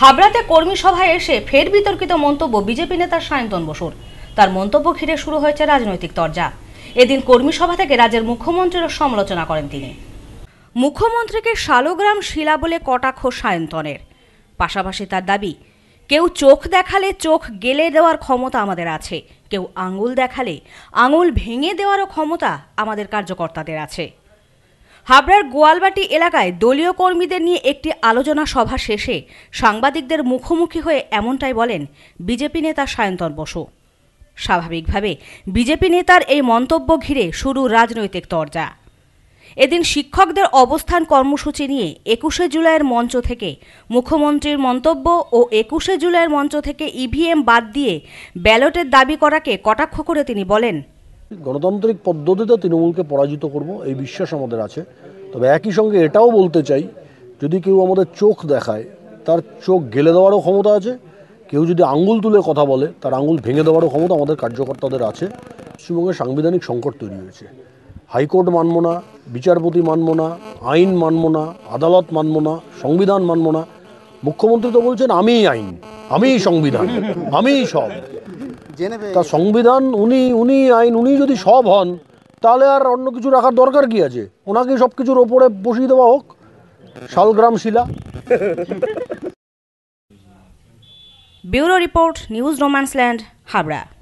হাবড়াতে কর্মী সভায় এসে ফের বিতর্কিত মন্তব্য বিজেপি নেতা সায়ন্তন বসুর তার মন্তব্য ঘিরে শুরু হয়েছে রাজনৈতিক দরজা এদিন কর্মী সভা থেকে রাজ্যের মুখ্যমন্ত্রীরও সমালোচনা করেন তিনি মুখ্যমন্ত্রীকে শালগ্রাম শিলা বলে কটাক্ষ সায়ন্তনের পাশাপাশি তার দাবি কেউ চোখ দেখালে চোখ গেলে দেওয়ার ক্ষমতা আমাদের আছে কেউ আঙুল দেখালে আঙুল ভেঙে দেওয়ারও ক্ষমতা আমাদের কার্যকর্তাদের আছে হাবড়ার গোয়ালবাটি এলাকায় দলীয় কর্মীদের নিয়ে একটি আলোচনা সভা শেষে সাংবাদিকদের মুখোমুখি হয়ে এমনটাই বলেন বিজেপি নেতা সায়ন্তন বসু স্বাভাবিকভাবে বিজেপি নেতার এই মন্তব্য ঘিরে শুরু রাজনৈতিক তরজা এদিন শিক্ষকদের অবস্থান কর্মসূচি নিয়ে একুশে জুলাইয়ের মঞ্চ থেকে মুখ্যমন্ত্রীর মন্তব্য ও একুশে জুলাইয়ের মঞ্চ থেকে ইভিএম বাদ দিয়ে ব্যালটের দাবি করাকে কটাক্ষ করে তিনি বলেন গণতান্ত্রিক পদ্ধতিতে তৃণমূলকে পরাজিত করব এই বিশ্বাস আমাদের আছে তবে একই সঙ্গে এটাও বলতে চাই যদি কেউ আমাদের চোখ দেখায় তার চোখ গেলে দেওয়ারও ক্ষমতা আছে কেউ যদি আঙ্গুল তুলে কথা বলে তার আঙ্গুল ভেঙে দেওয়ারও ক্ষমতা আমাদের কার্যকর্তাদের আছে পশ্চিমবঙ্গে সাংবিধানিক সংকট তৈরি হয়েছে হাইকোর্ট মানব না বিচারপতি মানব না আইন মানব না আদালত মানব না সংবিধান মানব না মুখ্যমন্ত্রী তো বলছেন আমিই আইন আমিই সংবিধান আমিই সব তা সংবিধান উনি উনি আইন উনি যদি সব হন তাহলে আর অন্য কিছু রাখার দরকার কি আছে ওনাকে সব কিছুর ওপরে বসিয়ে দেওয়া হোক শালগ্রাম শিলা bureau report news land Habra